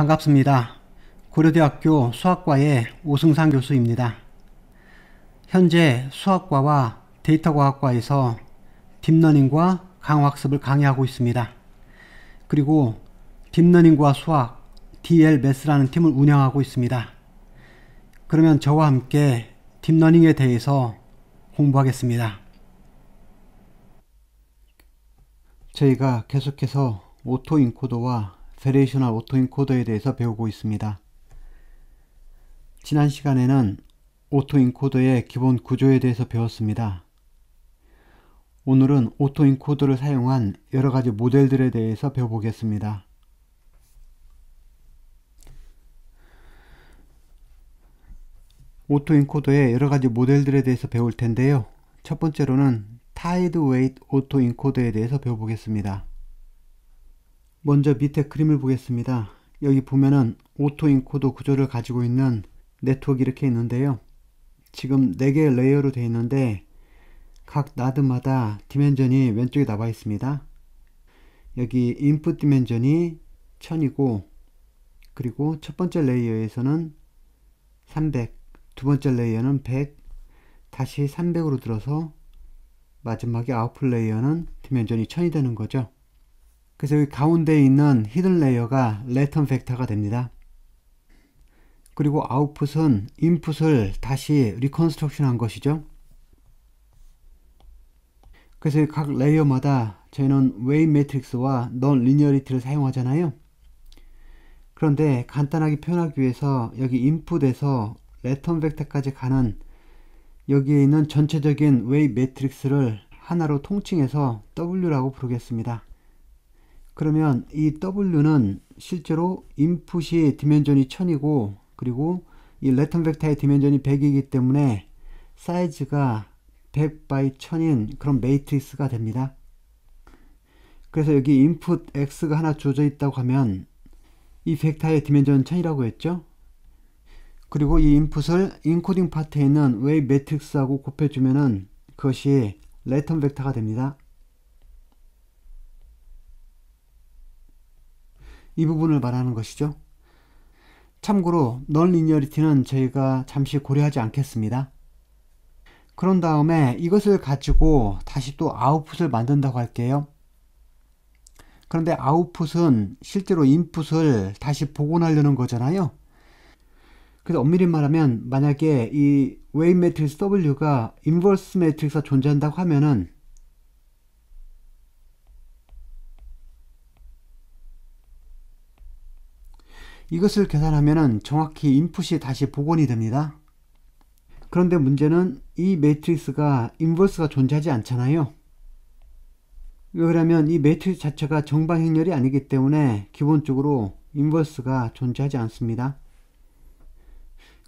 반갑습니다. 고려대학교 수학과의 오승산 교수입니다. 현재 수학과와 데이터과학과에서 딥러닝과 강화학습을 강의하고 있습니다. 그리고 딥러닝과 수학, d l 매 s 라는 팀을 운영하고 있습니다. 그러면 저와 함께 딥러닝에 대해서 공부하겠습니다. 저희가 계속해서 오토인코더와 페레이셔널 오토인코더에 대해서 배우고 있습니다. 지난 시간에는 오토인코더의 기본 구조에 대해서 배웠습니다. 오늘은 오토인코더를 사용한 여러가지 모델들에 대해서 배워보겠습니다. 오토인코더의 여러가지 모델들에 대해서 배울 텐데요. 첫 번째로는 타이드 웨이트 오토인코더에 대해서 배워보겠습니다. 먼저 밑에 그림을 보겠습니다. 여기 보면은 오토인코더 구조를 가지고 있는 네트워크 이렇게 있는데요. 지금 4개의 레이어로 되어 있는데 각 나드마다 디멘전이 왼쪽에 나와 있습니다. 여기 인풋 디멘전이 1000이고 그리고 첫 번째 레이어에서는 300, 두 번째 레이어는 100, 다시 300으로 들어서 마지막에 아웃풋 레이어는 디멘전이 1000이 되는 거죠. 그래서 여기 가운데 있는 히든 레이어가 레턴 벡터가 됩니다. 그리고 아웃풋은 인풋을 다시 리컨스트럭션 한 것이죠. 그래서 각 레이어마다 저희는 웨이 매트릭스와 넌 리니어리티를 사용하잖아요. 그런데 간단하게 표현하기 위해서 여기 인풋에서 레턴 벡터까지 가는 여기에 있는 전체적인 웨이 매트릭스를 하나로 통칭해서 W라고 부르겠습니다. 그러면 이 W는 실제로 인풋이 디멘전이 1000이고 그리고 이 레턴 벡터의 디멘전이 100이기 때문에 사이즈가 100 by 1000인 그런 매트릭스가 됩니다. 그래서 여기 인풋 x가 하나 주어져 있다고 하면 이 벡터의 디멘전 1000이라고 했죠? 그리고 이 인풋을 인코딩 파트에 있는 웨이 매트릭스하고 곱해주면은 그것이 레턴 벡터가 됩니다. 이 부분을 말하는 것이죠. 참고로 넌리니어리티는 저희가 잠시 고려하지 않겠습니다. 그런 다음에 이것을 가지고 다시 또 아웃풋을 만든다고 할게요. 그런데 아웃풋은 실제로 인풋을 다시 복원하려는 거잖아요. 그래서 엄밀히 말하면 만약에 이 웨이 매트릭스 W가 인버스 매트릭스가 존재한다고 하면은 이것을 계산하면 정확히 인풋이 다시 복원이 됩니다. 그런데 문제는 이 매트릭스가 인버스가 존재하지 않잖아요. 왜냐하면 이 매트릭스 자체가 정방행렬이 아니기 때문에 기본적으로 인버스가 존재하지 않습니다.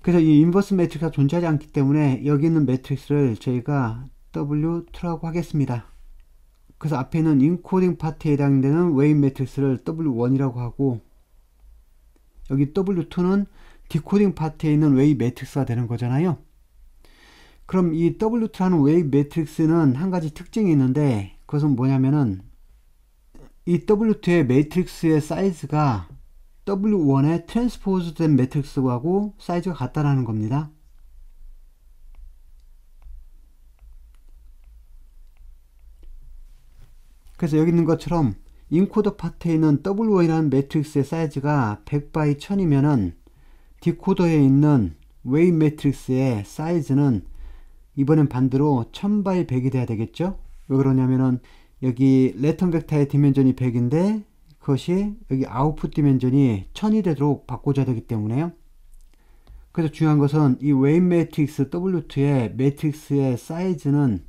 그래서 이 인버스 매트릭스가 존재하지 않기 때문에 여기 있는 매트릭스를 저희가 W2라고 하겠습니다. 그래서 앞에 있는 인코딩 파트에 해당되는 웨인 매트릭스를 W1이라고 하고 여기 W2는 디코딩 파트에 있는 웨이 매트릭스가 되는 거잖아요. 그럼 이 W2라는 웨이 매트릭스는 한 가지 특징이 있는데 그것은 뭐냐면은 이 W2의 매트릭스의 사이즈가 W1의 트랜스포즈 된 매트릭스하고 사이즈가 같다라는 겁니다. 그래서 여기 있는 것처럼 인코더 파트에 있는 w o 라는 매트릭스의 사이즈가 100바이 1000이면은 디코더에 있는 웨이 매트릭스의 사이즈는 이번엔 반대로 1000바이 100이 돼야 되겠죠? 왜 그러냐면은 여기 레턴 벡터의 디멘전이 100인데 그것이 여기 아웃풋 디멘전이 1000이 되도록 바꿔줘야 되기 때문에요. 그래서 중요한 것은 이 웨이 매트릭스 W2의 매트릭스의 사이즈는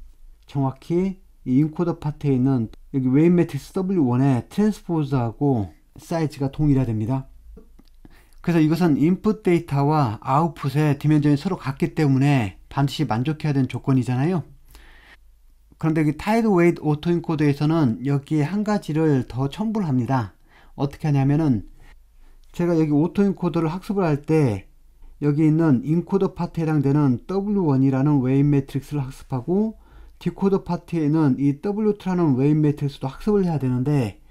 정확히 이 인코더 파트에 있는 여기 웨인 매트릭스 W1의 트랜스포즈하고 사이즈가 동일화됩니다. 그래서 이것은 인풋 데이터와 아웃풋의 디멘전이 서로 같기 때문에 반드시 만족해야 되는 조건이잖아요. 그런데 여기 타이드 웨이트 오토 인코더에서는 여기에 한 가지를 더 첨부를 합니다. 어떻게 하냐면은 제가 여기 오토 인코더를 학습을 할 때 여기 있는 인코더 파트에 해당되는 W1이라는 웨인 매트릭스를 학습하고 디코더 파트에는 이 W2라는 웨인 매트릭스도 학습을 해야 되는데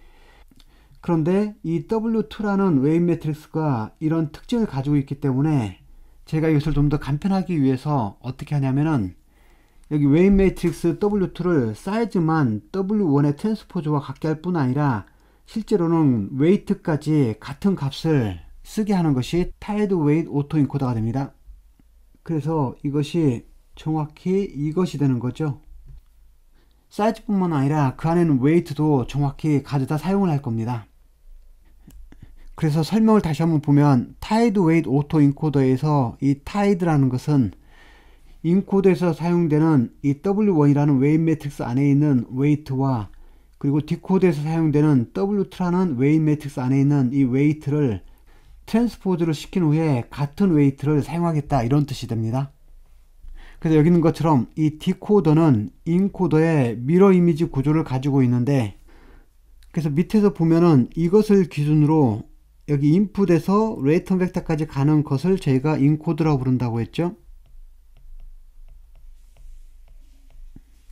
그런데 이 W2라는 웨인 매트릭스가 이런 특징을 가지고 있기 때문에 제가 이것을 좀 더 간편하기 위해서 어떻게 하냐면은 여기 웨인 매트릭스 W2를 사이즈만 W1의 트랜스포즈와 같게 할 뿐 아니라 실제로는 웨이트까지 같은 값을 쓰게 하는 것이 타이드 웨이트 오토 인코더가 됩니다. 그래서 이것이 정확히 이것이 되는 거죠. 사이즈뿐만 아니라 그 안에는 웨이트도 정확히 가져다 사용을 할 겁니다. 그래서 설명을 다시 한번 보면 타이드 웨이트 오토 인코더에서 이 타이드라는 것은 인코더에서 사용되는 이 W1이라는 웨인 매트릭스 안에 있는 웨이트와 그리고 디코드에서 사용되는 W2라는 웨인 매트릭스 안에 있는 이 웨이트를 트랜스포드를 시킨 후에 같은 웨이트를 사용하겠다 이런 뜻이 됩니다. 그래서 여기 있는 것처럼 이 디코더는 인코더의 미러 이미지 구조를 가지고 있는데 그래서 밑에서 보면은 이것을 기준으로 여기 인풋에서 레이턴 벡터까지 가는 것을 저희가 인코드라고 부른다고 했죠.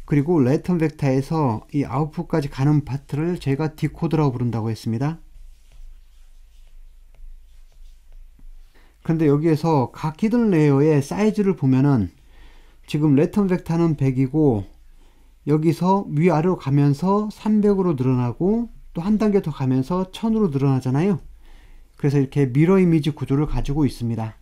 그리고 레이턴 벡터에서 이 아웃풋까지 가는 파트를 저희가 디코드라고 부른다고 했습니다. 그런데 여기에서 각 히든 레이어의 사이즈를 보면은 지금 레턴 벡터는 100이고 여기서 위아래로 가면서 300으로 늘어나고 또 한 단계 더 가면서 1000으로 늘어나잖아요. 그래서 이렇게 미러 이미지 구조를 가지고 있습니다.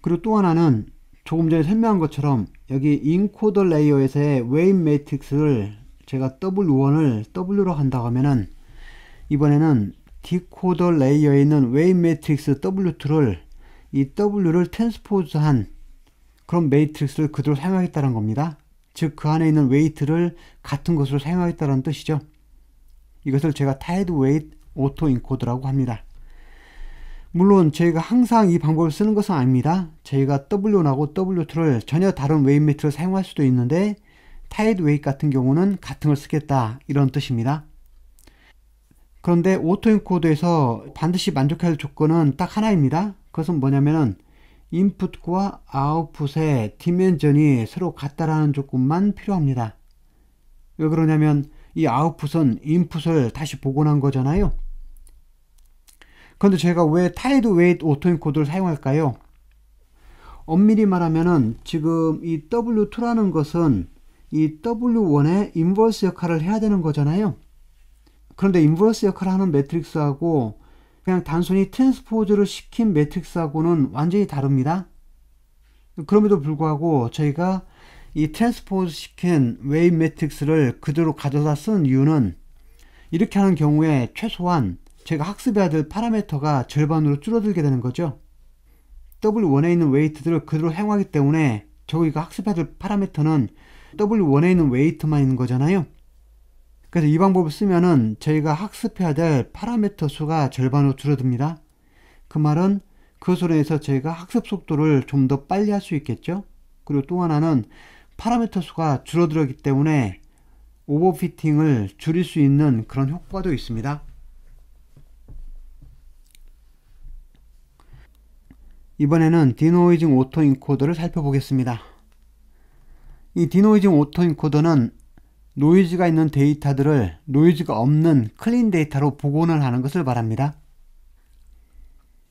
그리고 또 하나는 조금 전에 설명한 것처럼 여기 인코더 레이어에서의 웨인 매트릭스를 제가 W1을 W로 한다고 하면은 이번에는 디코더 레이어에 있는 웨인 매트릭스 W2를 이 W를 트랜스포즈한 그럼 매트릭스를 그대로 사용하겠다는 겁니다. 즉 그 안에 있는 웨이트를 같은 것으로 사용하겠다는 뜻이죠. 이것을 제가 타이드 웨이트 오토 인코드라고 합니다. 물론 저희가 항상 이 방법을 쓰는 것은 아닙니다. 저희가 W1하고 W2를 전혀 다른 웨이 매트를 사용할 수도 있는데 타이드 웨이 같은 경우는 같은 걸 쓰겠다 이런 뜻입니다. 그런데 오토 인코드에서 반드시 만족해야 할 조건은 딱 하나입니다. 그것은 뭐냐면은 인풋과 아웃풋의 디멘전이 서로 같다라는 조건만 필요합니다. 왜 그러냐면 이 아웃풋은 인풋을 다시 복원한 거잖아요. 그런데 저희가 왜 타이드 웨이트 오토인 코드를 사용할까요? 엄밀히 말하면은 지금 이 W2라는 것은 이 W1의 인버스 역할을 해야 되는 거잖아요. 그런데 인버스 역할을 하는 매트릭스하고 그냥 단순히 트랜스포즈를 시킨 매트릭스하고는 완전히 다릅니다. 그럼에도 불구하고 저희가 이 트랜스포즈 시킨 웨이 매트릭스를 그대로 가져다 쓴 이유는 이렇게 하는 경우에 최소한 제가 학습해야 될파라메터가 절반으로 줄어들게 되는 거죠. W1에 있는 웨이트들을 그대로 행하기 때문에 저희가 학습해야 될파라메터는 W1에 있는 웨이트만 있는 거잖아요. 그래서 이 방법을 쓰면은 저희가 학습해야 될 파라미터 수가 절반으로 줄어듭니다. 그 말은 그소리에서 저희가 학습 속도를 좀 더 빨리 할 수 있겠죠? 그리고 또 하나는 파라미터 수가 줄어들었기 때문에 오버피팅을 줄일 수 있는 그런 효과도 있습니다. 이번에는 디노이징 오토 인코더를 살펴보겠습니다. 이 디노이징 오토 인코더는 노이즈가 있는 데이터들을 노이즈가 없는 클린 데이터로 복원을 하는 것을 말합니다.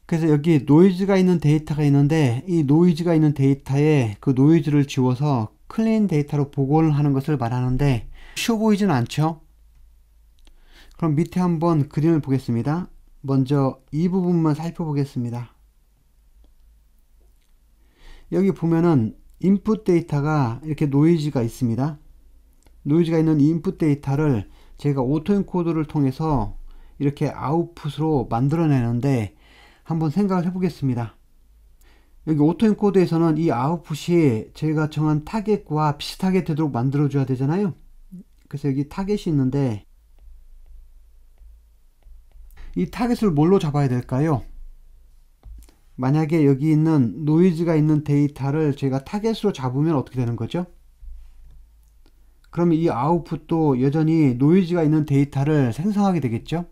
그래서 여기 노이즈가 있는 데이터가 있는데 이 노이즈가 있는 데이터에 그 노이즈를 지워서 클린 데이터로 복원을 하는 것을 말하는데 쉬워 보이진 않죠? 그럼 밑에 한번 그림을 보겠습니다. 먼저 이 부분만 살펴보겠습니다. 여기 보면은 인풋 데이터가 이렇게 노이즈가 있습니다. 노이즈가 있는 인풋 데이터를 제가 오토엔코더를 통해서 이렇게 아웃풋으로 만들어내는데 한번 생각을 해보겠습니다. 여기 오토엔코더에서는 이 아웃풋이 제가 정한 타겟과 비슷하게 되도록 만들어줘야 되잖아요. 그래서 여기 타겟이 있는데 이 타겟을 뭘로 잡아야 될까요? 만약에 여기 있는 노이즈가 있는 데이터를 제가 타겟으로 잡으면 어떻게 되는 거죠? 그러면 이 아웃풋도 여전히 노이즈가 있는 데이터를 생성하게 되겠죠?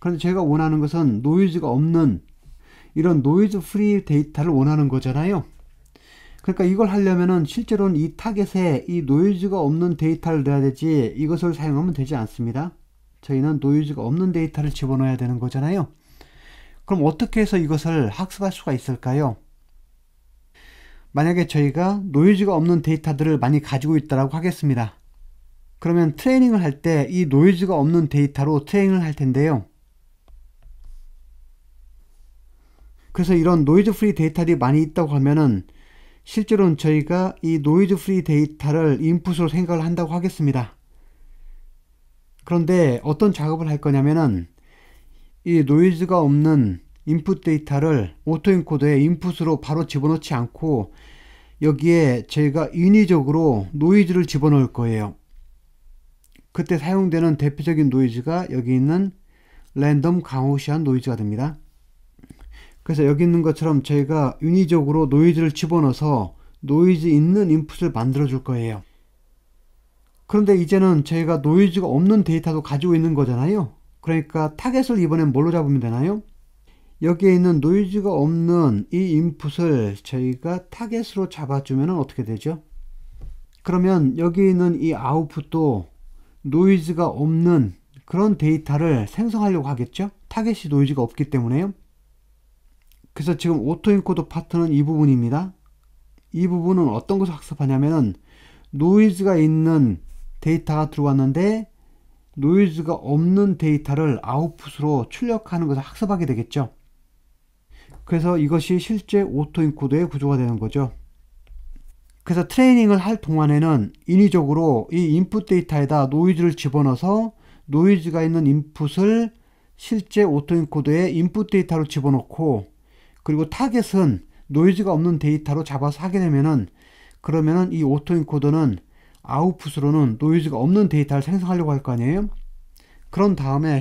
그런데 제가 원하는 것은 노이즈가 없는 이런 노이즈 프리 데이터를 원하는 거잖아요. 그러니까 이걸 하려면은 실제로는 이 타겟에 이 노이즈가 없는 데이터를 넣어야 되지 이것을 사용하면 되지 않습니다. 저희는 노이즈가 없는 데이터를 집어넣어야 되는 거잖아요. 그럼 어떻게 해서 이것을 학습할 수가 있을까요? 만약에 저희가 노이즈가 없는 데이터들을 많이 가지고 있다라고 하겠습니다. 그러면 트레이닝을 할 때 이 노이즈가 없는 데이터로 트레이닝을 할 텐데요. 그래서 이런 노이즈 프리 데이터들이 많이 있다고 하면은 실제로는 저희가 이 노이즈 프리 데이터를 인풋으로 생각을 한다고 하겠습니다. 그런데 어떤 작업을 할 거냐면은 이 노이즈가 없는 인풋 데이터를 오토인코더의 인풋으로 바로 집어넣지 않고 여기에 제가 인위적으로 노이즈를 집어넣을 거예요. 그때 사용되는 대표적인 노이즈가 여기 있는 랜덤 강우시안 노이즈가 됩니다. 그래서 여기 있는 것처럼 저희가 인위적으로 노이즈를 집어넣어서 노이즈 있는 인풋을 만들어 줄 거예요. 그런데 이제는 저희가 노이즈가 없는 데이터도 가지고 있는 거잖아요. 그러니까 타겟을 이번엔 뭘로 잡으면 되나요? 여기에 있는 노이즈가 없는 이 인풋을 저희가 타겟으로 잡아주면 어떻게 되죠? 그러면 여기 있는 이 아웃풋도 노이즈가 없는 그런 데이터를 생성하려고 하겠죠? 타겟이 노이즈가 없기 때문에요. 그래서 지금 오토인코드 파트는 이 부분입니다. 이 부분은 어떤 것을 학습하냐면은 노이즈가 있는 데이터가 들어왔는데 노이즈가 없는 데이터를 아웃풋으로 출력하는 것을 학습하게 되겠죠. 그래서 이것이 실제 오토인코더의 구조가 되는 거죠. 그래서 트레이닝을 할 동안에는 인위적으로 이 인풋 데이터에다 노이즈를 집어넣어서 노이즈가 있는 인풋을 실제 오토인코더의 인풋 데이터로 집어넣고 그리고 타겟은 노이즈가 없는 데이터로 잡아서 하게 되면은 그러면은 이 오토인코더는 아웃풋으로는 노이즈가 없는 데이터를 생성하려고 할 거 아니에요? 그런 다음에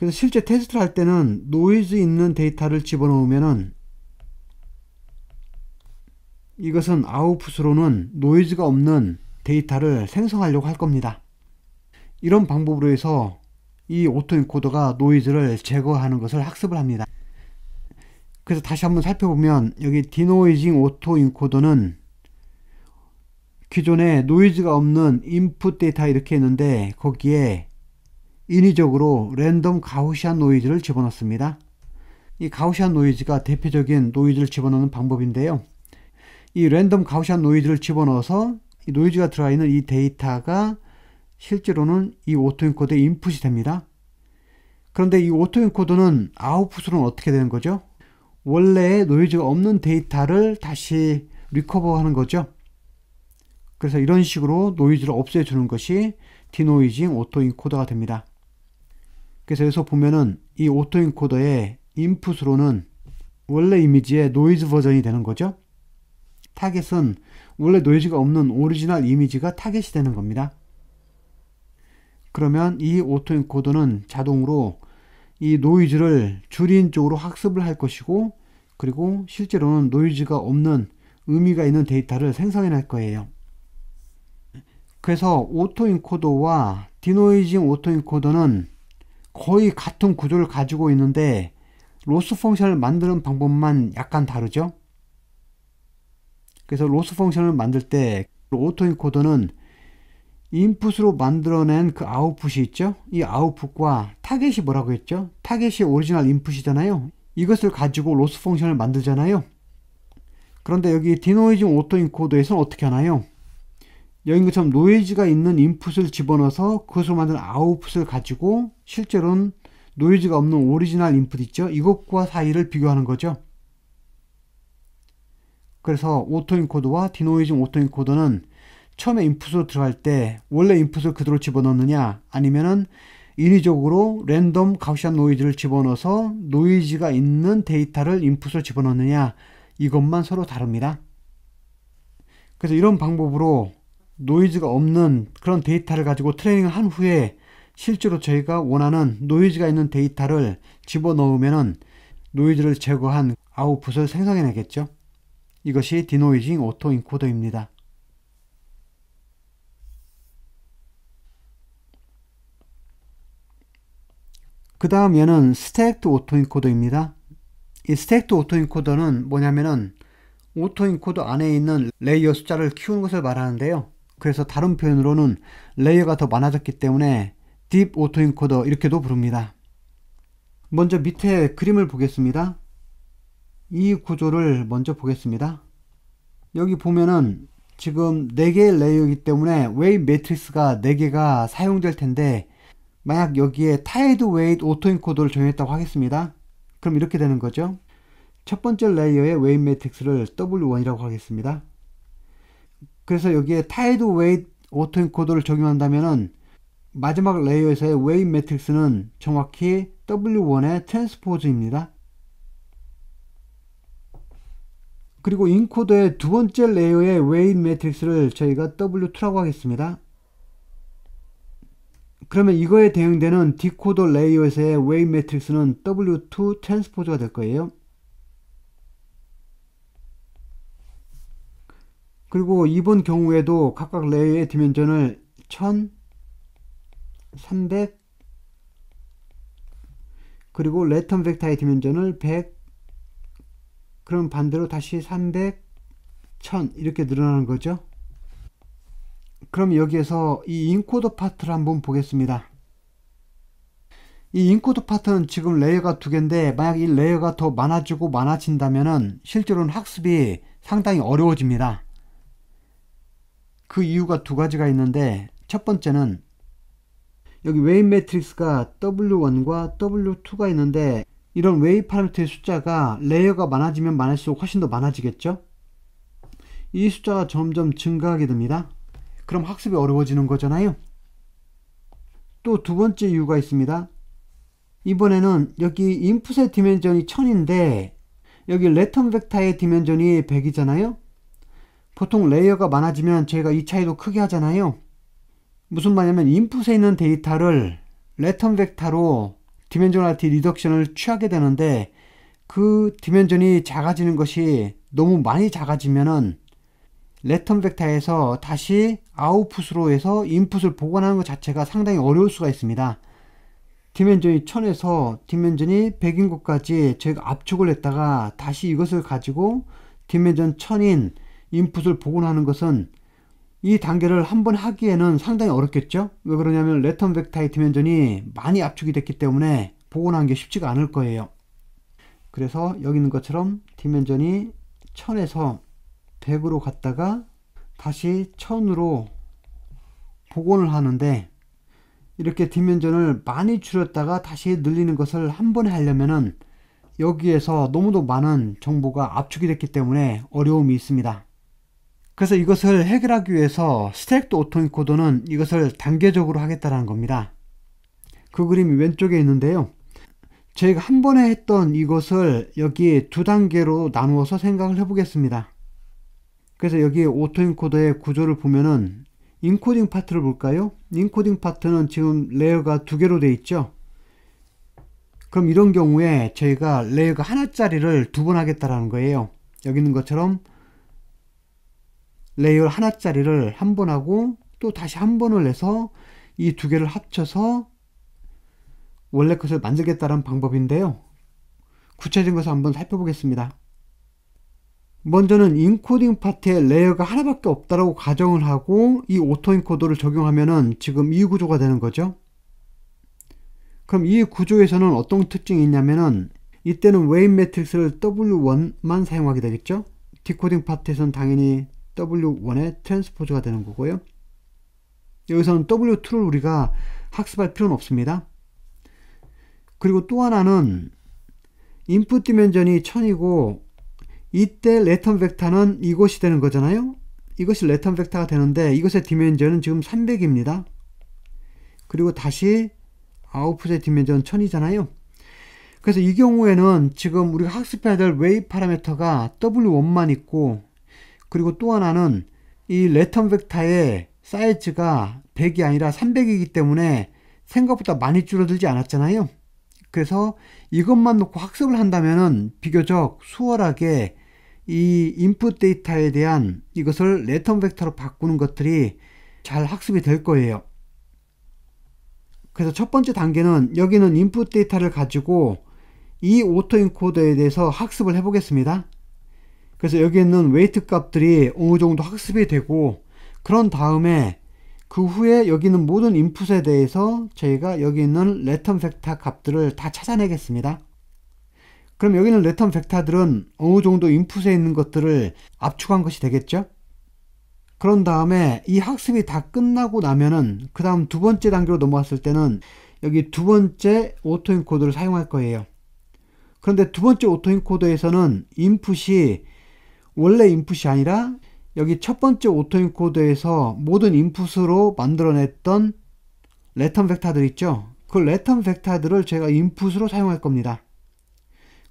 그래서 실제 테스트를 할 때는 노이즈 있는 데이터를 집어넣으면은 이것은 아웃풋으로는 노이즈가 없는 데이터를 생성하려고 할 겁니다. 이런 방법으로 해서 이 오토인코더가 노이즈를 제거하는 것을 학습을 합니다. 그래서 다시 한번 살펴보면 여기 디노이징 오토인코더는 기존에 노이즈가 없는 인풋 데이터 이렇게 있는데 거기에 인위적으로 랜덤 가우시안 노이즈를 집어넣습니다. 이 가우시안 노이즈가 대표적인 노이즈를 집어넣는 방법인데요. 이 랜덤 가우시안 노이즈를 집어넣어서 노이즈가 들어있는 이 데이터가 실제로는 이 오토인코드에 인풋이 됩니다. 그런데 이 오토인코드는 아웃풋으로는 어떻게 되는 거죠? 원래의 노이즈가 없는 데이터를 다시 리커버하는 거죠. 그래서 이런 식으로 노이즈를 없애주는 것이 디노이징 오토인코드가 됩니다. 그래서 여기서 보면은 이 오토 인코더의 인풋으로는 원래 이미지의 노이즈 버전이 되는 거죠. 타겟은 원래 노이즈가 없는 오리지널 이미지가 타겟이 되는 겁니다. 그러면 이 오토 인코더는 자동으로 이 노이즈를 줄인 쪽으로 학습을 할 것이고 그리고 실제로는 노이즈가 없는 의미가 있는 데이터를 생성해 낼 거예요. 그래서 오토 인코더와 디노이징 오토 인코더는 거의 같은 구조를 가지고 있는데 로스 펑션을 만드는 방법만 약간 다르죠. 그래서 로스 펑션을 만들 때 그 오토인코더는 인풋으로 만들어낸 그 아웃풋이 있죠. 이 아웃풋과 타겟이 뭐라고 했죠? 타겟이 오리지널 인풋이잖아요. 이것을 가지고 로스 펑션을 만들잖아요. 그런데 여기 디노이징 오토인코더에서는 어떻게 하나요? 여긴 것처럼 노이즈가 있는 인풋을 집어넣어서 그것으로 만든 아웃풋을 가지고 실제로는 노이즈가 없는 오리지널 인풋 있죠? 이것과 사이를 비교하는 거죠. 그래서 오토인코드와 디노이징 오토인코드는 처음에 인풋으로 들어갈 때 원래 인풋을 그대로 집어넣느냐 아니면은 인위적으로 랜덤 가우시안 노이즈를 집어넣어서 노이즈가 있는 데이터를 인풋으로 집어넣느냐 이것만 서로 다릅니다. 그래서 이런 방법으로 노이즈가 없는 그런 데이터를 가지고 트레이닝을 한 후에 실제로 저희가 원하는 노이즈가 있는 데이터를 집어넣으면 노이즈를 제거한 아웃풋을 생성해내겠죠. 이것이 디노이징 오토 인코더입니다. 그 다음 에는 스택트 오토 인코더입니다. 이 스택트 오토 인코더는 뭐냐면은 오토 인코더 안에 있는 레이어 숫자를 키우는 것을 말하는데요. 그래서 다른 표현으로는 레이어가 더 많아졌기 때문에 딥 오토 인코더 이렇게도 부릅니다. 먼저 밑에 그림을 보겠습니다. 이 구조를 먼저 보겠습니다. 여기 보면은 지금 4개의 레이어이기 때문에 웨이트 매트리스가 4개가 사용될 텐데 만약 여기에 타이드 웨이트 오토 인코더를 정했다고 하겠습니다. 그럼 이렇게 되는 거죠. 첫 번째 레이어의 웨이트 매트릭스를 W1이라고 하겠습니다. 그래서 여기에 타이드 웨이트 오토인 코드를 적용한다면은 마지막 레이어에서의 웨이 매트릭스는 정확히 W1의 트랜스포즈입니다. 그리고 인코더의 두 번째 레이어의 웨이 매트릭스를 저희가 W2라고 하겠습니다. 그러면 이거에 대응되는 디코더 레이어에서의 웨이 매트릭스는 W2 트랜스포즈가 될 거예요. 그리고 이번 경우에도 각각 레이의 디멘전을 1300 그리고 레턴 벡터의 디멘전을 100 그럼 반대로 다시 300 1000 이렇게 늘어나는 거죠. 그럼 여기에서 이 인코더 파트를 한번 보겠습니다. 이인코더 파트는 지금 레이어가 두 개인데 만약 이 레이어가 더 많아지고 많아진다면 실제로는 학습이 상당히 어려워집니다. 그 이유가 두 가지가 있는데 첫 번째는 여기 웨이 매트릭스가 W1과 W2가 있는데 이런 웨이 파라미터의 숫자가 레이어가 많아지면 많을수록 훨씬 더 많아지겠죠? 이 숫자가 점점 증가하게 됩니다. 그럼 학습이 어려워지는 거잖아요. 또 두 번째 이유가 있습니다. 이번에는 여기 인풋의 디멘전이 1000인데 여기 레턴 벡터의 디멘전이 100이잖아요. 보통 레이어가 많아지면 제가이 차이도 크게 하잖아요. 무슨 말이냐면 인풋에 있는 데이터를 레턴 벡터로 디멘저널티 리덕션을 취하게 되는데 그 디멘전이 작아지는 것이 너무 많이 작아지면은 레턴 벡터에서 다시 아웃풋으로 해서 인풋을 복원하는것 자체가 상당히 어려울 수가 있습니다. 디멘전이 1000에서 디멘전이 100인 것까지 저희가 압축을 했다가 다시 이것을 가지고 디멘전 1000인 인풋을 복원하는 것은 이 단계를 한 번 하기에는 상당히 어렵겠죠? 왜 그러냐면 레턴 벡타이트면전이 많이 압축이 됐기 때문에 복원하는 게 쉽지가 않을 거예요. 그래서 여기 있는 것처럼 디멘전이 1000에서 100으로 갔다가 다시 1000으로 복원을 하는데 이렇게 디멘전을 많이 줄였다가 다시 늘리는 것을 한 번에 하려면은 여기에서 너무도 많은 정보가 압축이 됐기 때문에 어려움이 있습니다. 그래서 이것을 해결하기 위해서 스택도 오토닉 코드는 이것을 단계적으로 하겠다는 겁니다. 그 그림이 왼쪽에 있는데요. 저희가 한 번에 했던 이것을 여기 두 단계로 나누어서 생각을 해보겠습니다. 그래서 여기 오토인코더의 구조를 보면은 인코딩 파트를 볼까요? 인코딩 파트는 지금 레이어가 두 개로 되어 있죠. 그럼 이런 경우에 저희가 레이어가 하나짜리를 두 번 하겠다라는 거예요. 여기 있는 것처럼 레이어 하나짜리를 한 번 하고 또 다시 한 번을 내서 이 두 개를 합쳐서 원래 것을 만들겠다는 방법인데요. 구체적인 것을 한번 살펴보겠습니다. 먼저는 인코딩 파트에 레이어가 하나밖에 없다라고 가정을 하고 이 오토인코더를 적용하면은 지금 이 구조가 되는 거죠. 그럼 이 구조에서는 어떤 특징이 있냐면은 이때는 웨인 매트릭스를 W1만 사용하게 되겠죠. 디코딩 파트에서는 당연히 W1의 트랜스포즈가 되는 거고요. 여기서는 W2를 우리가 학습할 필요는 없습니다. 그리고 또 하나는 인풋 디멘전이 1000이고 이때 레턴 벡터는 이것이 되는 거잖아요. 이것이 레턴 벡터가 되는데 이것의 디멘전은 지금 300입니다. 그리고 다시 아웃풋의 디멘전 1000이잖아요. 그래서 이 경우에는 지금 우리가 학습해야 될 웨이 파라미터가 W1만 있고 그리고 또 하나는 이 레턴 벡터의 사이즈가 100이 아니라 300이기 때문에 생각보다 많이 줄어들지 않았잖아요. 그래서 이것만 놓고 학습을 한다면 비교적 수월하게 이 인풋 데이터에 대한 이것을 레턴 벡터로 바꾸는 것들이 잘 학습이 될 거예요. 그래서 첫 번째 단계는 여기는 인풋 데이터를 가지고 이 오토 인코더에 대해서 학습을 해보겠습니다. 그래서 여기 있는 웨이트 값들이 어느 정도 학습이 되고 그런 다음에 그 후에 여기 있는 모든 인풋에 대해서 저희가 여기 있는 레턴 벡터 값들을 다 찾아내겠습니다. 그럼 여기 있는 레턴 벡터들은 어느 정도 인풋에 있는 것들을 압축한 것이 되겠죠? 그런 다음에 이 학습이 다 끝나고 나면은 그 다음 두 번째 단계로 넘어왔을 때는 여기 두 번째 오토인코드를 사용할 거예요. 그런데 두 번째 오토인코드에서는 인풋이 원래 인풋이 아니라 여기 첫 번째 오토인 코드에서 모든 인풋으로 만들어냈던 레턴 벡터들 있죠. 그 레턴 벡터들을 제가 인풋으로 사용할 겁니다.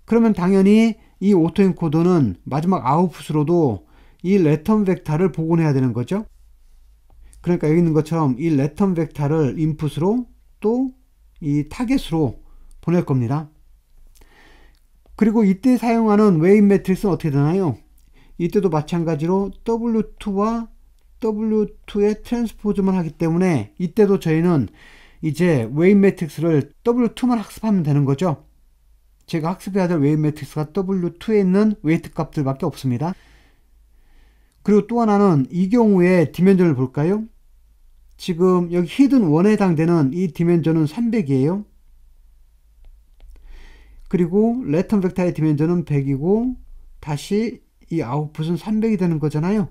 그러면 당연히 이 오토인 코드는 마지막 아웃풋으로도 이 레턴 벡터를 복원해야 되는 거죠. 그러니까 여기 있는 것처럼 이 레턴 벡터를 인풋으로 또 이 타겟으로 보낼 겁니다. 그리고 이때 사용하는 웨인 매트릭스는 어떻게 되나요? 이때도 마찬가지로 W2와 W2의 트랜스포즈만 하기 때문에 이때도 저희는 이제 웨인 매트릭스를 W2만 학습하면 되는 거죠. 제가 학습해야 될 웨인 매트릭스가 W2에 있는 웨이트 값들밖에 없습니다. 그리고 또 하나는 이 경우에 디멘전을 볼까요? 지금 여기 히든 1에 해당되는 이 디멘전은 300이에요. 그리고 레턴 벡터의 디멘전은 100이고 다시 이 아웃풋은 300이 되는 거잖아요.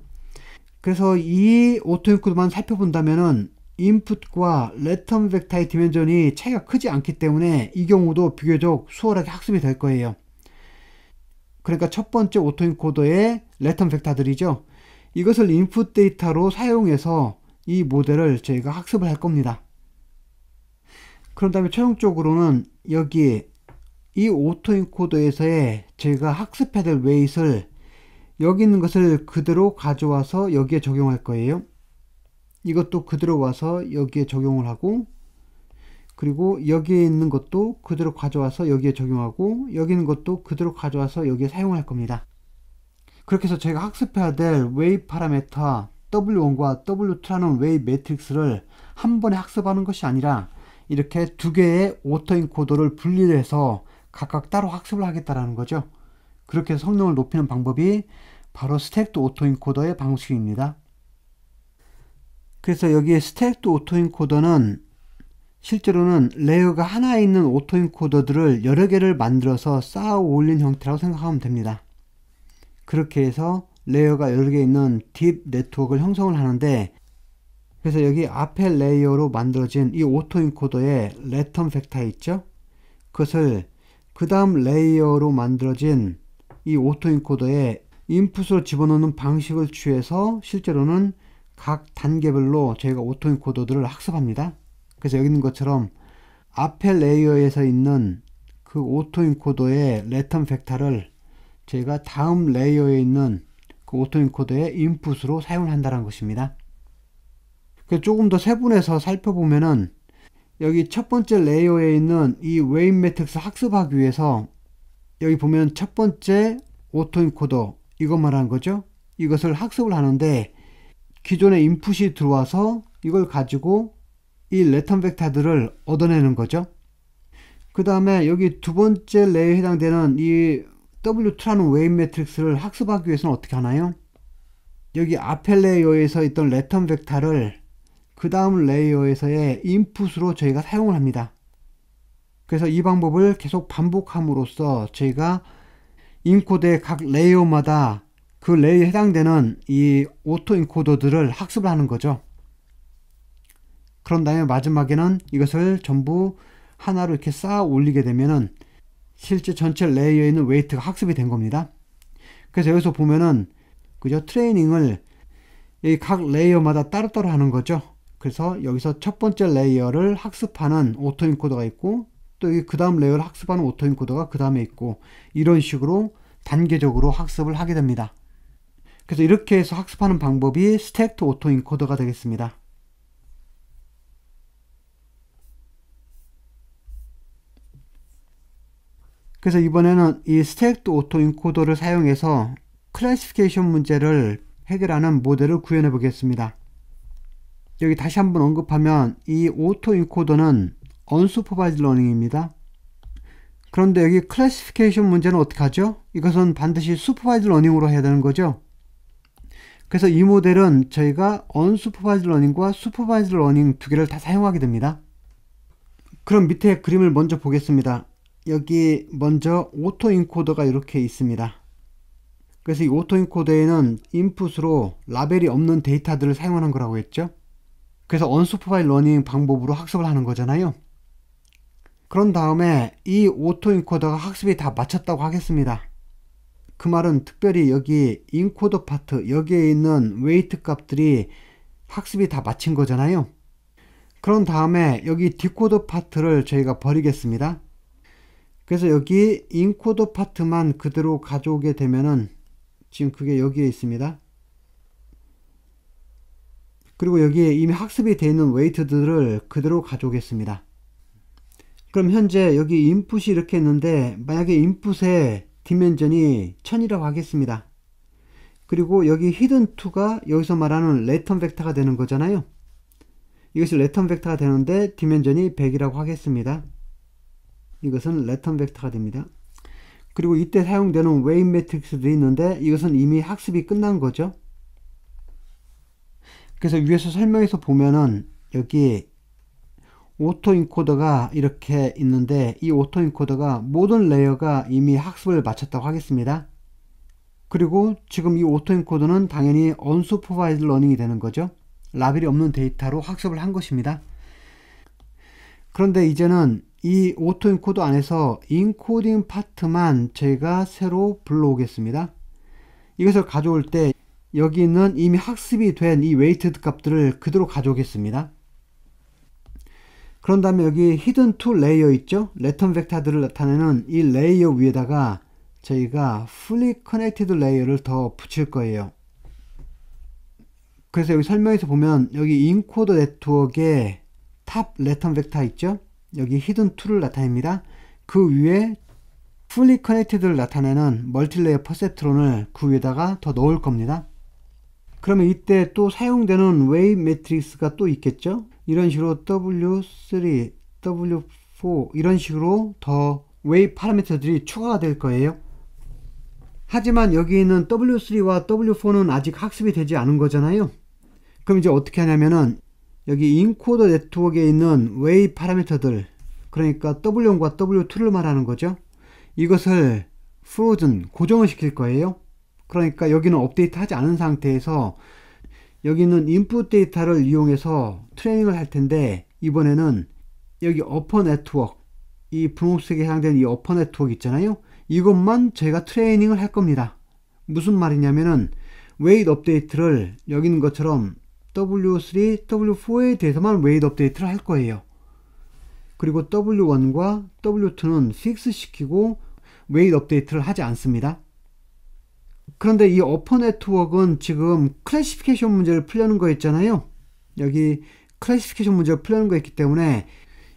그래서 이 오토입구만 살펴본다면은 인풋과 레턴 벡터의 디멘전이 차이가 크지 않기 때문에 이 경우도 비교적 수월하게 학습이 될 거예요. 그러니까 첫 번째 오토인코더의 레턴 벡터들이죠. 이것을 인풋 데이터로 사용해서 이 모델을 저희가 학습을 할 겁니다. 그런 다음에 최종적으로는 여기 이 오토인코더에서의 저희가 학습해야 될 웨이트를 여기 있는 것을 그대로 가져와서 여기에 적용할 거예요. 이것도 그대로 와서 여기에 적용을 하고 그리고 여기에 있는 것도 그대로 가져와서 여기에 적용하고 여기 있는 것도 그대로 가져와서 여기에 사용할 겁니다. 그렇게 해서 저희가 학습해야 될 웨이 파라메터 W1과 W2라는 웨이 매트릭스를 한 번에 학습하는 것이 아니라 이렇게 두 개의 오토 인코더를 분리해서 각각 따로 학습을 하겠다라는 거죠. 그렇게 성능을 높이는 방법이 바로 스택드 오토인코더의 방식입니다. 그래서 여기에 스택드 오토인코더는 실제로는 레이어가 하나에 있는 오토인코더들을 여러 개를 만들어서 쌓아 올린 형태라고 생각하면 됩니다. 그렇게 해서 레이어가 여러 개 있는 딥 네트워크를 형성을 하는데 그래서 여기 앞에 레이어로 만들어진 이오토인코더에 레턴 벡터 있죠? 그것을 그 다음 레이어로 만들어진 이 오토인코더에 인풋으로 집어넣는 방식을 취해서 실제로는 각 단계별로 저희가 오토인코더들을 학습합니다. 그래서 여기 있는 것처럼 앞에 레이어에서 있는 그 오토인코더의 레턴 벡터를 저희가 다음 레이어에 있는 그 오토인코더의 인풋으로 사용을 한다는 것입니다. 조금 더 세분해서 살펴보면은 여기 첫 번째 레이어에 있는 이 웨인 매트릭스 학습하기 위해서 여기 보면 첫 번째 오토인코더 이것 말하는 거죠. 이것을 학습을 하는데 기존의 인풋이 들어와서 이걸 가지고 이 레턴 벡터들을 얻어내는 거죠. 그 다음에 여기 두 번째 레이에 해당되는 이 W2라는 웨인 매트릭스를 학습하기 위해서는 어떻게 하나요? 여기 앞에 레이어에서 있던 레턴 벡터를 그 다음 레이어에서의 인풋으로 저희가 사용을 합니다. 그래서 이 방법을 계속 반복함으로써 저희가 인코드의 각 레이어마다 그 레이에 해당되는 이 오토 인코더들을 학습을 하는 거죠. 그런 다음에 마지막에는 이것을 전부 하나로 이렇게 쌓아 올리게 되면은 실제 전체 레이어에 있는 웨이트가 학습이 된 겁니다. 그래서 여기서 보면은 그죠 트레이닝을 이 각 레이어마다 따로따로 하는 거죠. 그래서 여기서 첫 번째 레이어를 학습하는 오토 인코더가 있고 또그 다음 레벨 학습하는 오토인코더가 그 다음에 있고 이런 식으로 단계적으로 학습을 하게 됩니다. 그래서 이렇게 해서 학습하는 방법이 스택트 오토인코더가 되겠습니다. 그래서 이번에는 이 스택트 오토인코더를 사용해서 클래시피케이션 문제를 해결하는 모델을 구현해 보겠습니다. 여기 다시 한번 언급하면 이 오토인코더는 언 n s u 이즈러닝입니다 그런데 여기 클래시피케이션 문제는 어떻게 하죠? 이것은 반드시 슈퍼 p 이즈러닝으로 해야 되는 거죠. 그래서 이 모델은 저희가 언 n s u 이즈러닝과슈퍼 p 이즈 러닝 두 개를 다 사용하게 됩니다. 그럼 밑에 그림을 먼저 보겠습니다. 여기 먼저 오토 인코더가 이렇게 있습니다. 그래서 이 오토 인코더에는 인풋으로 라벨이 없는 데이터들을 사용하는 거라고 했죠. 그래서 언수퍼바이 러닝 방법으로 학습을 하는 거잖아요. 그런 다음에 이 오토인코더가 학습이 다 마쳤다고 하겠습니다. 그 말은 특별히 여기 인코더 파트 여기에 있는 웨이트 값들이 학습이 다 마친 거잖아요. 그런 다음에 여기 디코더 파트를 저희가 버리겠습니다. 그래서 여기 인코더 파트만 그대로 가져오게 되면은 지금 그게 여기에 있습니다. 그리고 여기에 이미 학습이 되어 있는 웨이트들을 그대로 가져오겠습니다. 그럼 현재 여기 인풋이 이렇게 있는데 만약에 인풋의 디멘전이 1000이라고 하겠습니다. 그리고 여기 히든2가 여기서 말하는 레턴 벡터가 되는 거잖아요. 이것이 레턴 벡터가 되는데 디멘전이 100이라고 하겠습니다. 이것은 레턴 벡터가 됩니다. 그리고 이때 사용되는 웨인 매트릭스도 있는데 이것은 이미 학습이 끝난 거죠. 그래서 위에서 설명해서 보면은 여기 오토 인코더가 이렇게 있는데 이 오토 인코더가 모든 레이어가 이미 학습을 마쳤다고 하겠습니다. 그리고 지금 이 오토 인코더는 당연히 언수퍼바이즈 러닝이 되는 거죠. 라벨이 없는 데이터로 학습을 한 것입니다. 그런데 이제는 이 오토 인코더 안에서 인코딩 파트만 제가 새로 불러오겠습니다. 이것을 가져올 때 여기 있는 이미 학습이 된 이 웨이트드 값들을 그대로 가져오겠습니다. 그런 다음에 여기 히든 투 레이어 있죠? 레턴 벡터들을 나타내는 이 레이어 위에다가 저희가 fully connected 레이어를 더 붙일 거예요. 그래서 여기 설명에서 보면 여기 인코더 네트워크의 탑 레턴 벡터 있죠? 여기 히든 투를 나타냅니다. 그 위에 fully c o n n e c t e d 를 나타내는 멀티레이어 퍼셉트론을 그 위에다가 더 넣을 겁니다. 그러면 이때 또 사용되는 웨이 매트릭스가 또 있겠죠? 이런 식으로 W3, W4 이런 식으로 더 웨이 파라미터들이 추가가 될 거예요. 하지만 여기 있는 W3와 W4는 아직 학습이 되지 않은 거잖아요. 그럼 이제 어떻게 하냐면은 여기 인코더 네트워크에 있는 웨이 파라미터들 그러니까 W1과 W2를 말하는 거죠. 이것을 프로즌 고정을 시킬 거예요. 그러니까 여기는 업데이트 하지 않은 상태에서 여기 있는 인풋 데이터를 이용해서 트레이닝을 할 텐데 이번에는 여기 어퍼 네트워크 이 분홍색에 해당된 되이 어퍼 네트워크 있잖아요 이것만 제가 트레이닝을 할 겁니다 무슨 말이냐면은 웨이트 업데이트를 여기 있는 것처럼 W3, W4에 대해서만 웨이트 업데이트를 할 거예요 그리고 W1과 W2는 픽스 시키고 웨이트 업데이트를 하지 않습니다 그런데 이 어퍼 네트워크는 지금 클래시피케이션 문제를 풀려는 거 있잖아요. 여기 클래시피케이션 문제를 풀려는 거있기 때문에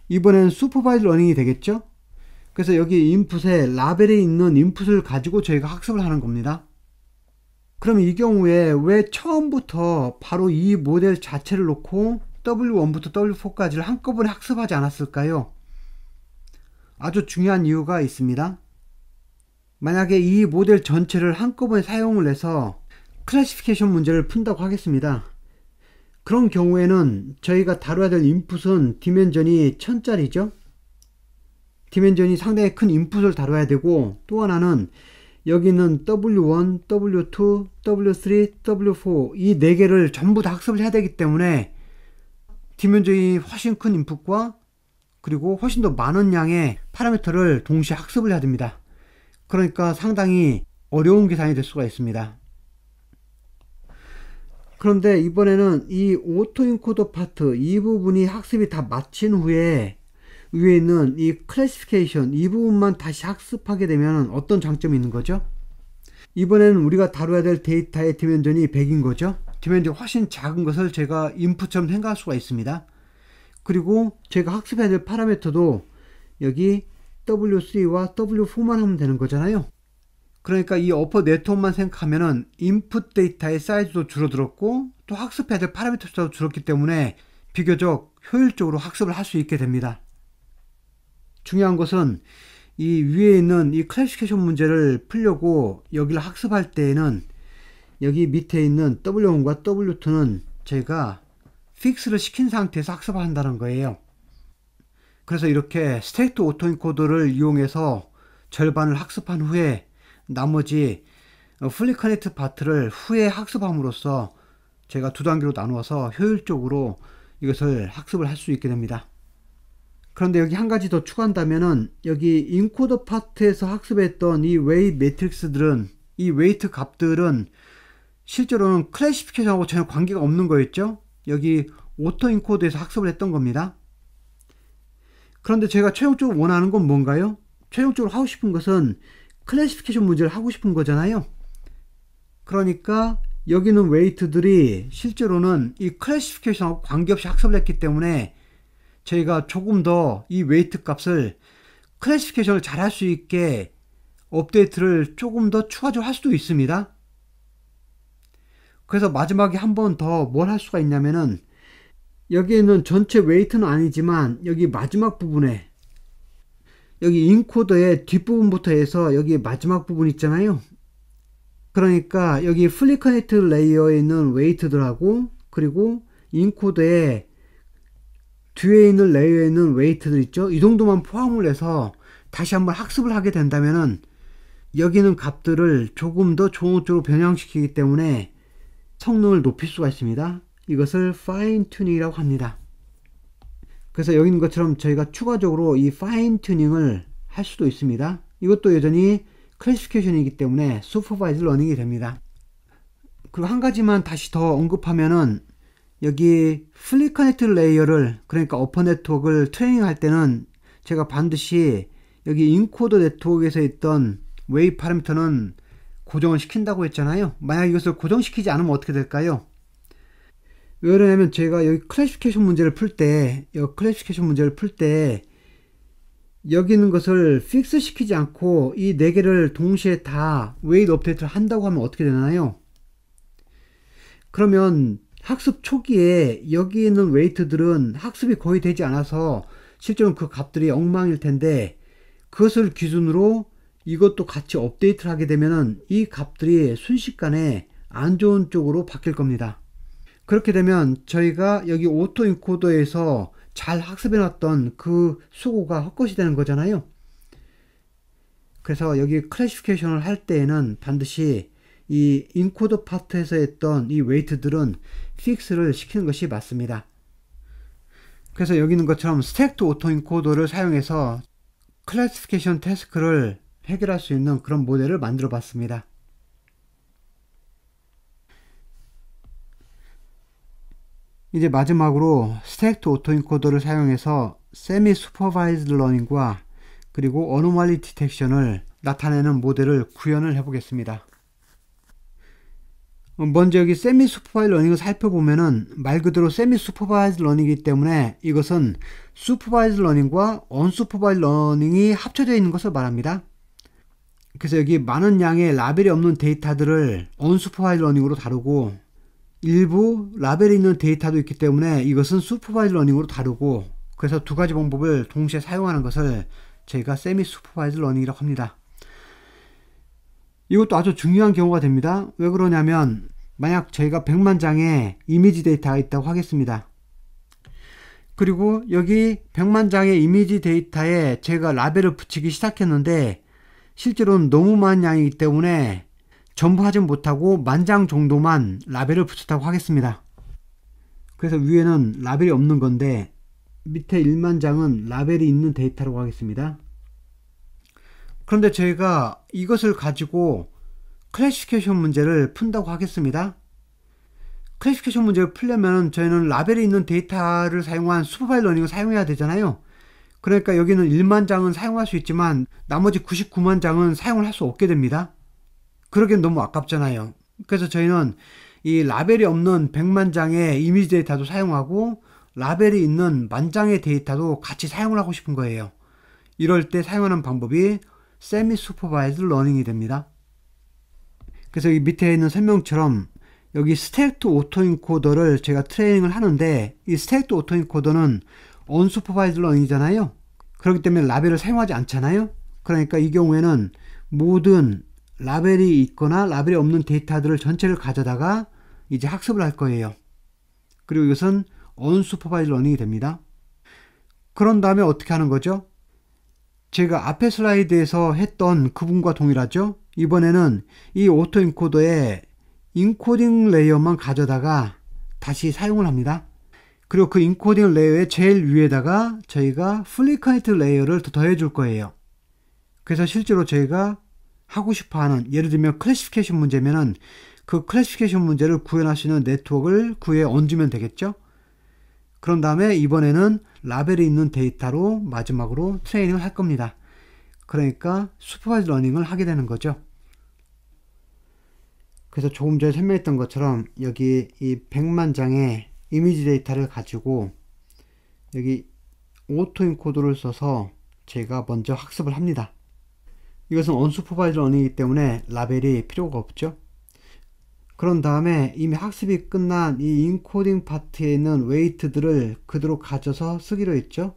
이번엔 슈퍼바이드 러닝이 되겠죠? 그래서 여기 인풋에 라벨에 있는 인풋을 가지고 저희가 학습을 하는 겁니다. 그럼 이 경우에 왜 처음부터 바로 이 모델 자체를 놓고 W1부터 W4까지를 한꺼번에 학습하지 않았을까요? 아주 중요한 이유가 있습니다. 만약에 이 모델 전체를 한꺼번에 사용을 해서 클래시피케이션 문제를 푼다고 하겠습니다. 그런 경우에는 저희가 다뤄야 될 인풋은 디멘전이 1000짜리죠. 디멘전이 상당히 큰 인풋을 다뤄야 되고 또 하나는 여기는 W1, W2, W3, W4 이 네 개를 전부 다 학습을 해야 되기 때문에 디멘전이 훨씬 큰 인풋과 그리고 훨씬 더 많은 양의 파라미터를 동시에 학습을 해야 됩니다. 그러니까 상당히 어려운 계산이 될 수가 있습니다. 그런데 이번에는 이 오토인코더 파트 이 부분이 학습이 다 마친 후에 위에 있는 이 클래시피케이션 이 부분만 다시 학습하게 되면 어떤 장점이 있는 거죠? 이번에는 우리가 다뤄야 될 데이터의 디멘전이 100인 거죠. 디멘전이 훨씬 작은 것을 제가 인풋처럼 생각할 수가 있습니다. 그리고 제가 학습해야 될 파라미터도 여기 W3와 W4만 하면 되는 거잖아요. 그러니까 이 어퍼 네트워크만 생각하면은 인풋 데이터의 사이즈도 줄어들었고 또 학습해야 될 파라미터도 수 줄었기 때문에 비교적 효율적으로 학습을 할 수 있게 됩니다. 중요한 것은 이 위에 있는 이 클래시케이션 문제를 풀려고 여기를 학습할 때에는 여기 밑에 있는 W1과 W2는 제가 픽스를 시킨 상태에서 학습한다는 거예요. 그래서 이렇게 스테이트 오토인 코더를 이용해서 절반을 학습한 후에 나머지 어, 플리카네트 파트를 후에 학습함으로써 제가 두 단계로 나누어서 효율적으로 이것을 학습을 할 수 있게 됩니다. 그런데 여기 한 가지 더 추가한다면은 여기 인코더 파트에서 학습했던 이 웨이 매트릭스들은 이 웨이트 값들은 실제로는 클래시피케이션하고 전혀 관계가 없는 거였죠. 여기 오토 인코더에서 학습을 했던 겁니다. 그런데 제가 최종적으로 원하는 건 뭔가요? 최종적으로 하고 싶은 것은 클래시피케이션 문제를 하고 싶은 거잖아요. 그러니까 여기는 웨이트들이 실제로는 이 클래시피케이션하고 관계없이 학습을 했기 때문에 저희가 조금 더 이 웨이트 값을 클래시피케이션을 잘 할 수 있게 업데이트를 조금 더 추가적으로 할 수도 있습니다. 그래서 마지막에 한 번 더 뭘 할 수가 있냐면은 여기에 는 전체 웨이트는 아니지만 여기 마지막 부분에 여기 인코더의 뒷부분부터 해서 여기 마지막 부분 있잖아요. 그러니까 여기 플리커네트 레이어에 있는 웨이트들하고 그리고 인코더의 뒤에 있는 레이어에 있는 웨이트들 있죠. 이 정도만 포함을 해서 다시 한번 학습을 하게 된다면은 여기는 값들을 조금 더 좋은 쪽으로 변형시키기 때문에 성능을 높일 수가 있습니다. 이것을 파인 튜닝이라고 합니다. 그래서 여기 있는 것처럼 저희가 추가적으로 이 fine 을할 수도 있습니다. 이것도 여전히 클래시피케이션이기 때문에 s u p 이 r 러닝이 됩니다. 그리고 한 가지만 다시 더 언급하면은 여기 플리 커넥트 레이어를 그러니까 어퍼 네트워크를 트레이닝할 때는 제가 반드시 여기 인코더 네트워크에서 있던 웨이 파라미터는 고정을 시킨다고 했잖아요. 만약 이것을 고정시키지 않으면 어떻게 될까요? 왜 그러냐면 제가 여기 클래시피케이션 문제를 풀 때, 여기 클래시케이션 문제를 풀 때, 여기 있는 것을 픽스 시키지 않고 이 네 개를 동시에 다 웨이트 업데이트를 한다고 하면 어떻게 되나요? 그러면 학습 초기에 여기 있는 웨이트들은 학습이 거의 되지 않아서 실제로는 그 값들이 엉망일 텐데 그것을 기준으로 이것도 같이 업데이트를 하게 되면이 값들이 순식간에 안 좋은 쪽으로 바뀔 겁니다. 그렇게 되면 저희가 여기 오토 인코더에서 잘 학습해 놨던 그 수고가 헛것이 되는 거잖아요. 그래서 여기 클래시피케이션을 할 때에는 반드시 이 인코더 파트에서 했던 이 웨이트들은 픽스를 시키는 것이 맞습니다. 그래서 여기 있는 것처럼 스택트 오토 인코더를 사용해서 클래시피케이션 태스크를 해결할 수 있는 그런 모델을 만들어 봤습니다. 이제 마지막으로 스택트 오토인코더를 사용해서 세미 슈퍼바이즈 러닝과 그리고 어노말리 디텍션을 나타내는 모델을 구현을 해보겠습니다. 어, 먼저 여기 세미 슈퍼바이즈 러닝을 살펴보면은 말 그대로 세미 슈퍼바이즈 러닝이기 때문에 이것은 슈퍼바이즈 러닝과 언슈퍼바이즈 러닝이 합쳐져 있는 것을 말합니다. 그래서 여기 많은 양의 라벨이 없는 데이터들을 언슈퍼바이즈 러닝으로 다루고 일부 라벨에 있는 데이터도 있기 때문에 이것은 슈퍼바이즈 러닝으로 다루고 그래서 두 가지 방법을 동시에 사용하는 것을 저희가 세미 슈퍼바이즈 러닝이라고 합니다. 이것도 아주 중요한 경우가 됩니다. 왜 그러냐면 만약 저희가 100만 장의 이미지 데이터가 있다고 하겠습니다. 그리고 여기 100만 장의 이미지 데이터에 제가 라벨을 붙이기 시작했는데 실제로는 너무 많은 양이기 때문에 전부 하진 못하고 만 장 정도만 라벨을 붙였다고 하겠습니다. 그래서 위에는 라벨이 없는 건데 밑에 1만 장은 라벨이 있는 데이터라고 하겠습니다. 그런데 저희가 이것을 가지고 클래시케이션 문제를 푼다고 하겠습니다. 클래시케이션 문제를 풀려면 저희는 라벨이 있는 데이터를 사용한 슈퍼바이 러닝을 사용해야 되잖아요. 그러니까 여기는 1만 장은 사용할 수 있지만 나머지 99만 장은 사용을 할 수 없게 됩니다. 그러기엔 너무 아깝잖아요. 그래서 저희는 이 라벨이 없는 100만 장의 이미지 데이터도 사용하고 라벨이 있는 만 장의 데이터도 같이 사용을 하고 싶은 거예요. 이럴 때 사용하는 방법이 세미 슈퍼바이즈 러닝이 됩니다. 그래서 이 밑에 있는 설명처럼 여기 스택트 오토 인코더를 제가 트레이닝을 하는데 이 스택트 오토 인코더는 언슈퍼바이즈 러닝이잖아요. 그렇기 때문에 라벨을 사용하지 않잖아요. 그러니까 이 경우에는 모든 라벨이 있거나 라벨이 없는 데이터들을 전체를 가져다가 이제 학습을 할 거예요. 그리고 이것은 언수퍼바이즈 러닝이 됩니다. 그런 다음에 어떻게 하는 거죠? 제가 앞에 슬라이드에서 했던 그분과 동일하죠? 이번에는 이 오토 인코더의 인코딩 레이어만 가져다가 다시 사용을 합니다. 그리고 그 인코딩 레이어의 제일 위에다가 저희가 플리카이트 레이어를 더 더해 줄 거예요. 그래서 실제로 저희가 하고 싶어 하는, 예를 들면 클래시피케이션 문제면은 그 클래시피케이션 문제를 구현할 수 있는 네트워크를 구해 얹으면 되겠죠? 그런 다음에 이번에는 라벨이 있는 데이터로 마지막으로 트레이닝을 할 겁니다. 그러니까 슈퍼바이즈 러닝을 하게 되는 거죠. 그래서 조금 전에 설명했던 것처럼 여기 이 100만 장의 이미지 데이터를 가지고 여기 오토인 코드를 써서 제가 먼저 학습을 합니다. 이것은 언수퍼바이저언닝이기 때문에 라벨이 필요가 없죠. 그런 다음에 이미 학습이 끝난 이 인코딩 파트에 있는 웨이트들을 그대로 가져서 쓰기로 했죠.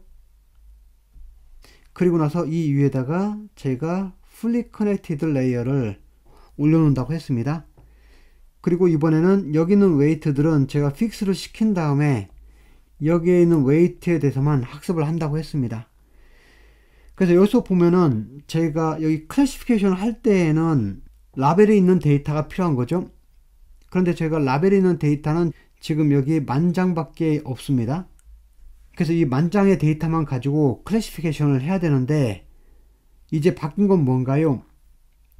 그리고 나서 이 위에다가 제가 풀리 커넥티드 레이어를 올려놓는다고 했습니다. 그리고 이번에는 여기 있는 웨이트들은 제가 픽스를 시킨 다음에 여기에 있는 웨이트에 대해서만 학습을 한다고 했습니다. 그래서 여기서 보면은 제가 여기 클래시피케이션을 할 때에는 라벨에 있는 데이터가 필요한 거죠. 그런데 제가 라벨에 있는 데이터는 지금 여기 만장밖에 없습니다. 그래서 이 만장의 데이터만 가지고 클래시피케이션을 해야 되는데 이제 바뀐 건 뭔가요?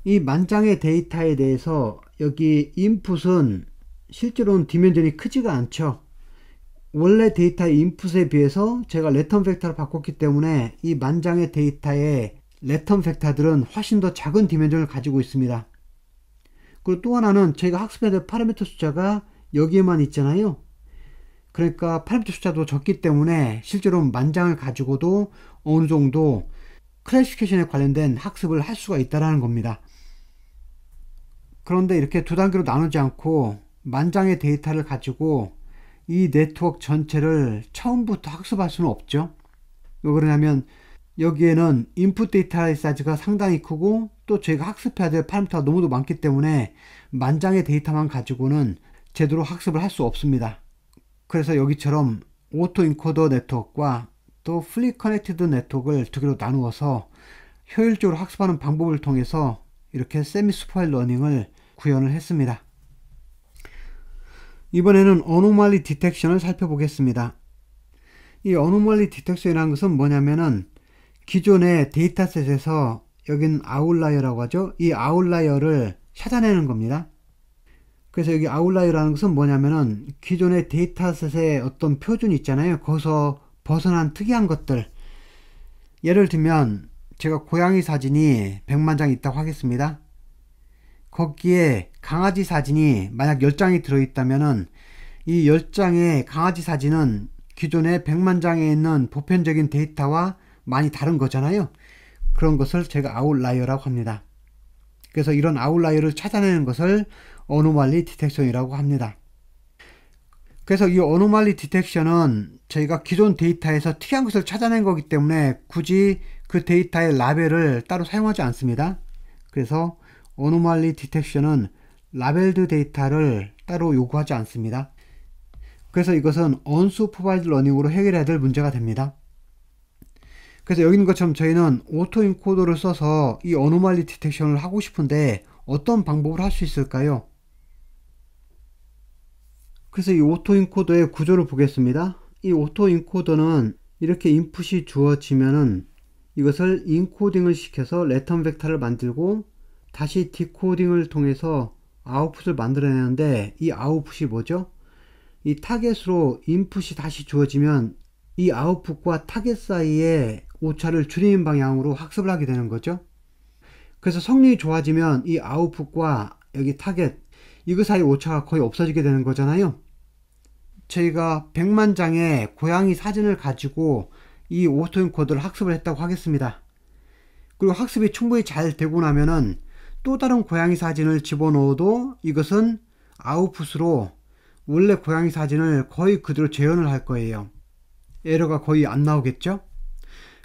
이 만장의 데이터에 대해서 여기 인풋은 실제로는 디멘전이 크지가 않죠. 원래 데이터 인풋에 비해서 제가 레턴 벡터를 바꿨기 때문에 이 만장의 데이터의 레턴 벡터들은 훨씬 더 작은 디멘전을 가지고 있습니다. 그리고 또 하나는 저희가 학습해야 될 파라미터 숫자가 여기에만 있잖아요. 그러니까 파라미터 숫자도 적기 때문에 실제로 만장을 가지고도 어느 정도 클래시케이션에 관련된 학습을 할 수가 있다라는 겁니다. 그런데 이렇게 두 단계로 나누지 않고 만장의 데이터를 가지고 이 네트워크 전체를 처음부터 학습할 수는 없죠. 왜 그러냐면 여기에는 인풋 데이터의 사이즈가 상당히 크고 또 저희가 학습해야 될 파라미터가 너무도 많기 때문에 만장의 데이터만 가지고는 제대로 학습을 할 수 없습니다. 그래서 여기처럼 오토 인코더 네트워크와 또 플리 커넥티드 네트워크를 두 개로 나누어서 효율적으로 학습하는 방법을 통해서 이렇게 세미 스포일 러닝을 구현을 했습니다. 이번에는 어노멀리 디텍션을 살펴보겠습니다. 이어노멀리 디텍션이라는 것은 뭐냐면은 기존의 데이터셋에서 여긴 아웃라이어라고 하죠. 이 아웃라이어를 찾아내는 겁니다. 그래서 여기 아웃라이어라는 것은 뭐냐면은 기존의 데이터셋의 어떤 표준 있잖아요. 거기서 벗어난 특이한 것들. 예를 들면 제가 고양이 사진이 100만 장 있다고 하겠습니다. 거기에 강아지 사진이 만약 10장이 들어있다면이 10장의 강아지 사진은 기존의 100만 장에 있는 보편적인 데이터와 많이 다른 거잖아요. 그런 것을 제가 아웃라이어라고 합니다. 그래서 이런 아웃라이어를 찾아내는 것을 어노말리 디텍션이라고 합니다. 그래서 이 어노말리 디텍션은 저희가 기존 데이터에서 특이한 것을 찾아낸 거기 때문에 굳이 그 데이터의 라벨을 따로 사용하지 않습니다. 그래서 어노말리 디텍션은 라벨드 데이터를 따로 요구하지 않습니다. 그래서 이것은 언수퍼바이드 러닝으로 해결해야 될 문제가 됩니다. 그래서 여기 있는 것처럼 저희는 오토 인코더를 써서 이 어노말리 디텍션을 하고 싶은데 어떤 방법을 할 수 있을까요? 그래서 이 오토 인코더의 구조를 보겠습니다. 이 오토 인코더는 이렇게 인풋이 주어지면은 이것을 인코딩을 시켜서 레턴 벡터를 만들고 다시 디코딩을 통해서 아웃풋을 만들어내는데 이 아웃풋이 뭐죠? 이 타겟으로 인풋이 다시 주어지면 이 아웃풋과 타겟 사이에 오차를 줄이는 방향으로 학습을 하게 되는 거죠. 그래서 성능이 좋아지면 이 아웃풋과 여기 타겟 이거 사이 오차가 거의 없어지게 되는 거잖아요. 저희가 100만 장의 고양이 사진을 가지고 이 오토인 코드를 학습을 했다고 하겠습니다. 그리고 학습이 충분히 잘 되고 나면은 또 다른 고양이 사진을 집어넣어도 이것은 아웃풋으로 원래 고양이 사진을 거의 그대로 재현을 할 거예요. 에러가 거의 안 나오겠죠?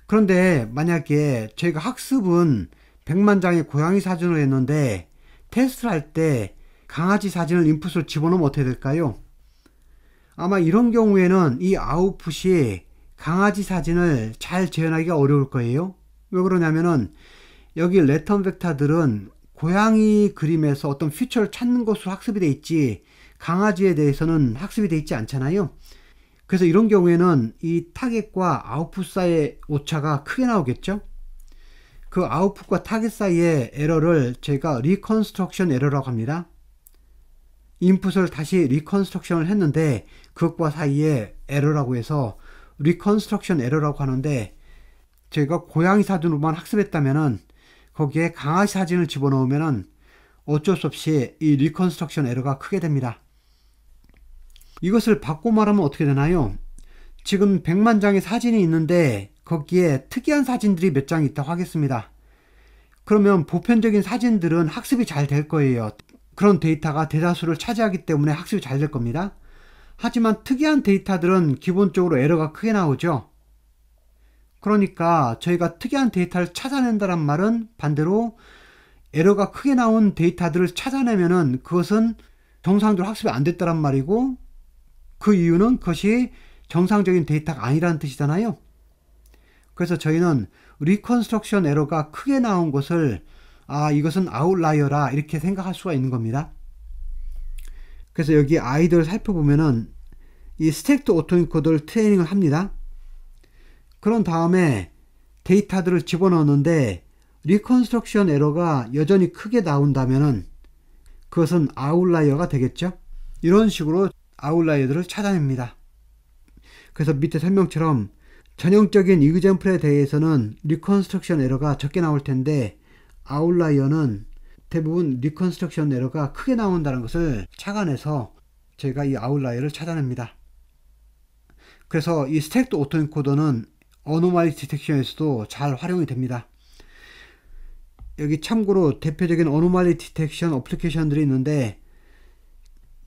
그런데 만약에 저희가 학습은 100만 장의 고양이 사진을 했는데 테스트를 할 때 강아지 사진을 인풋으로 집어넣으면 어떻게 될까요? 아마 이런 경우에는 이 아웃풋이 강아지 사진을 잘 재현하기가 어려울 거예요. 왜 그러냐면은 여기 레턴 벡터들은 고양이 그림에서 어떤 퓨처를 찾는 것으로 학습이 돼 있지 강아지에 대해서는 학습이 돼 있지 않잖아요. 그래서 이런 경우에는 이 타겟과 아웃풋 사이의 오차가 크게 나오겠죠. 그 아웃풋과 타겟 사이의 에러를 제가 리컨스트럭션 에러라고 합니다. 인풋을 다시 리컨스트럭션을 했는데 그것과 사이에 에러라고 해서 리컨스트럭션 에러라고 하는데 제가 고양이 사전으로만 학습했다면은 거기에 강아지 사진을 집어넣으면 어쩔 수 없이 이 리컨스트럭션 에러가 크게 됩니다. 이것을 바꿔 말하면 어떻게 되나요? 지금 100만 장의 사진이 있는데 거기에 특이한 사진들이 몇 장 있다고 하겠습니다. 그러면 보편적인 사진들은 학습이 잘 될 거예요. 그런 데이터가 대다수를 차지하기 때문에 학습이 잘 될 겁니다. 하지만 특이한 데이터들은 기본적으로 에러가 크게 나오죠. 그러니까 저희가 특이한 데이터를 찾아낸다란 말은 반대로 에러가 크게 나온 데이터들을 찾아내면은 그것은 정상적으로 학습이 안 됐다란 말이고 그 이유는 그것이 정상적인 데이터가 아니라는 뜻이잖아요. 그래서 저희는 리컨스트럭션 에러가 크게 나온 것을 아 이것은 아웃라이어라 이렇게 생각할 수가 있는 겁니다. 그래서 여기 아이들 살펴보면은 이 스택트 오토인코드를 트레이닝을 합니다. 그런 다음에 데이터들을 집어넣는데 리컨스트럭션 에러가 여전히 크게 나온다면 그것은 아웃라이어가 되겠죠. 이런 식으로 아웃라이어들을 찾아냅니다. 그래서 밑에 설명처럼 전형적인 이그젠플에 대해서는 리컨스트럭션 에러가 적게 나올 텐데 아웃라이어는 대부분 리컨스트럭션 에러가 크게 나온다는 것을 착안해서 제가 이 아웃라이어를 찾아냅니다. 그래서 이 스택드 오토인코더는 어노마리 디텍션에서도 잘 활용이 됩니다. 여기 참고로 대표적인 어노마리 디텍션 어플리케이션들이 있는데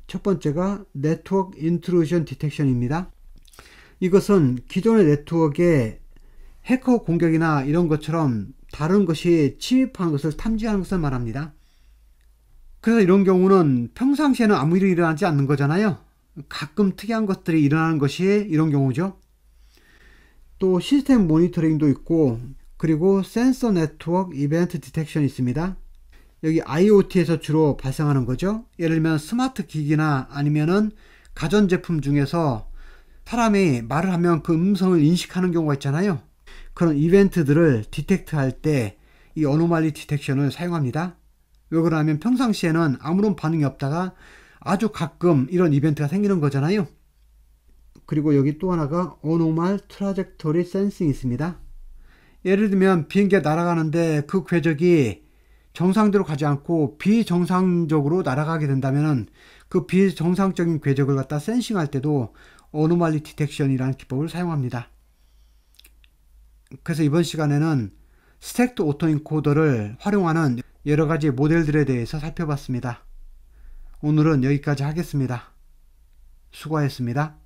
첫 번째가 네트워크 인트루전 디텍션입니다. 이것은 기존의 네트워크에 해커 공격이나 이런 것처럼 다른 것이 침입한 것을 탐지하는 것을 말합니다. 그래서 이런 경우는 평상시에는 아무 일이 일어나지 않는 거잖아요. 가끔 특이한 것들이 일어나는 것이 이런 경우죠. 또 시스템 모니터링도 있고 그리고 센서 네트워크 이벤트 디텍션이 있습니다. 여기 IoT에서 주로 발생하는 거죠. 예를 들면 스마트 기기나 아니면은 가전제품 중에서 사람이 말을 하면 그 음성을 인식하는 경우가 있잖아요. 그런 이벤트들을 디텍트 할 때 이 어노말리 디텍션을 사용합니다. 왜 그러냐면 평상시에는 아무런 반응이 없다가 아주 가끔 이런 이벤트가 생기는 거잖아요. 그리고 여기 또 하나가 어노말 트라젝토리 센싱 이 있습니다. 예를 들면 비행기가 날아가는데 그 궤적이 정상대로 가지 않고 비정상적으로 날아가게 된다면 그 비정상적인 궤적을 갖다 센싱할 때도 어노말리 디텍션이라는 기법을 사용합니다. 그래서 이번 시간에는 스택트 오토 인코더를 활용하는 여러 가지 모델들에 대해서 살펴봤습니다. 오늘은 여기까지 하겠습니다. 수고하셨습니다.